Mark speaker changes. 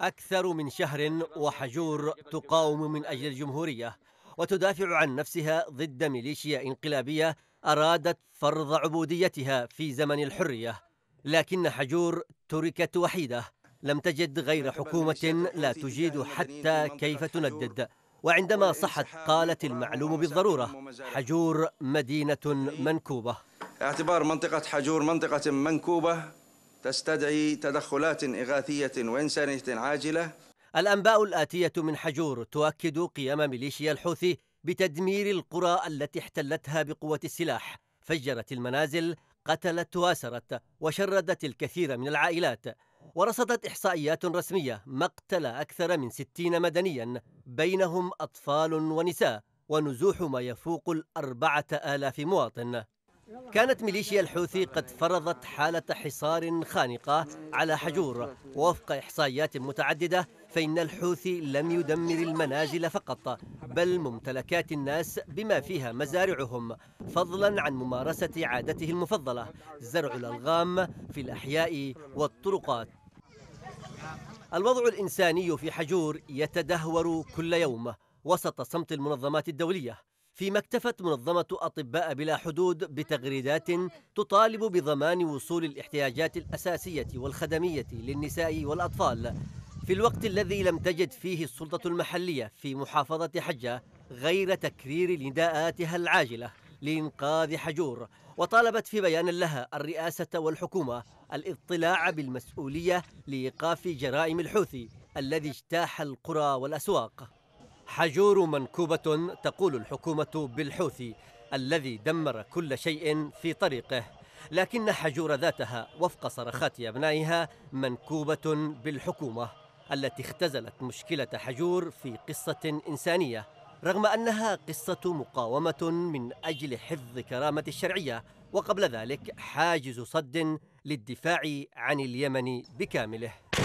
Speaker 1: أكثر من شهر وحجور تقاوم من أجل الجمهورية وتدافع عن نفسها ضد ميليشيا انقلابية أرادت فرض عبوديتها في زمن الحرية لكن حجور تركت وحيدة لم تجد غير حكومة لا تجيد حتى كيف تندد وعندما صحت قالت المعلوم بالضرورة حجور مدينة منكوبة اعتبار منطقة حجور منطقة منكوبة تستدعي تدخلات إغاثية وإنسانية عاجلة الأنباء الآتية من حجور تؤكد قيام ميليشيا الحوثي بتدمير القرى التي احتلتها بقوة السلاح فجرت المنازل قتلت واسرت وشردت الكثير من العائلات ورصدت إحصائيات رسمية مقتل أكثر من ستين مدنيا بينهم أطفال ونساء ونزوح ما يفوق الأربعة آلاف مواطن كانت ميليشيا الحوثي قد فرضت حالة حصار خانقة على حجور ووفق إحصائيات متعددة فإن الحوثي لم يدمر المنازل فقط بل ممتلكات الناس بما فيها مزارعهم فضلا عن ممارسة عادته المفضلة زرع الألغام في الأحياء والطرقات الوضع الإنساني في حجور يتدهور كل يوم وسط صمت المنظمات الدولية فيما اكتفت منظمة أطباء بلا حدود بتغريدات تطالب بضمان وصول الاحتياجات الأساسية والخدمية للنساء والأطفال في الوقت الذي لم تجد فيه السلطة المحلية في محافظة حجة غير تكرير نداءاتها العاجلة لإنقاذ حجور وطالبت في بيان لها الرئاسة والحكومة الاطلاع بالمسؤولية لإيقاف جرائم الحوثي الذي اجتاح القرى والأسواق حجور منكوبة تقول الحكومة بالحوثي الذي دمر كل شيء في طريقه لكن حجور ذاتها وفق صرخات أبنائها منكوبة بالحكومة التي اختزلت مشكلة حجور في قصة إنسانية رغم أنها قصة مقاومة من أجل حفظ كرامة الشرعية وقبل ذلك حاجز صد للدفاع عن اليمن بكامله